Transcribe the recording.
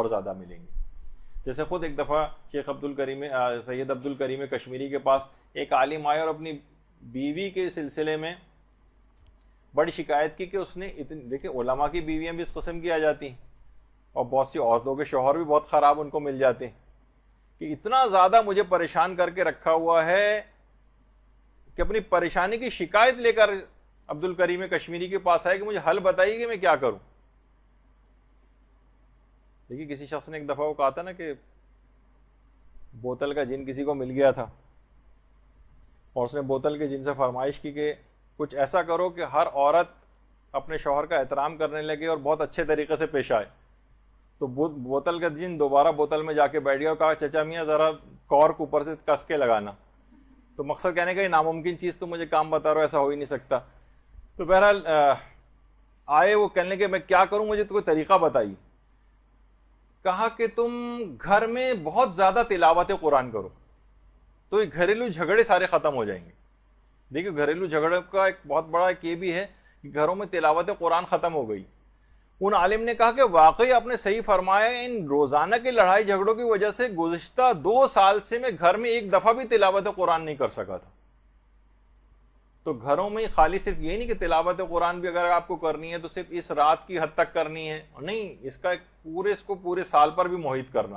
और ज़्यादा मिलेंगे जैसे ख़ुद एक दफ़ा शेख अब्दुल करीम सैयद अब्दुल करीम कश्मीरी के पास एक आलिम आए और अपनी बीवी के सिलसिले में बड़ी शिकायत की कि उसने इतनी देखिए ओलमा की बीवियाँ भी इस कस्म की आ जाती हैं और बहुत सी औरतों के शोहर भी बहुत ख़राब उनको मिल जाते हैं कि इतना ज़्यादा मुझे परेशान करके रखा हुआ है कि अपनी परेशानी की शिकायत लेकर अब्दुल करीम कश्मीरी के पास आए कि मुझे हल बताइए कि मैं क्या करूँ देखिए किसी शख्स ने एक दफ़ा वो कहा था ना कि बोतल का जिन किसी को मिल गया था और उसने बोतल के जिन से फरमाइश की कि कुछ ऐसा करो कि हर औरत अपने शोहर का एहतराम करने लगे और बहुत अच्छे तरीके से पेश आए तो बोतल का जिन दोबारा बोतल में जाके बैठ गया और कहा चचा मियाँ ज़रा कॉर्क ऊपर से कस के लगाना तो मकसद कहने का ये नामुमकिन चीज़ तो मुझे काम बता रहा ऐसा हो ही नहीं सकता तो बहरहाल आए वो कहने के मैं क्या करूँ मुझे तो कोई तरीका बताइए कहा कि तुम घर में बहुत ज़्यादा तिलावत कुरान करो तो ये घरेलू झगड़े सारे ख़त्म हो जाएंगे देखिए घरेलू झगड़े का एक बहुत बड़ा एक ये भी है कि घरों में तिलावत कुरान ख़त्म हो गई उन आलिम ने कहा कि वाकई आपने सही फरमाया इन रोज़ाना की लड़ाई झगड़ों की वजह से गुजशत दो साल से मैं घर में एक दफ़ा भी तिलावत कुरान नहीं कर सका था तो घरों में खाली सिर्फ ये नहीं कि तिलावत कुरान भी अगर आपको करनी है तो सिर्फ इस रात की हद तक करनी है नहीं इसका एक पूरे इसको पूरे साल पर भी मोहित करना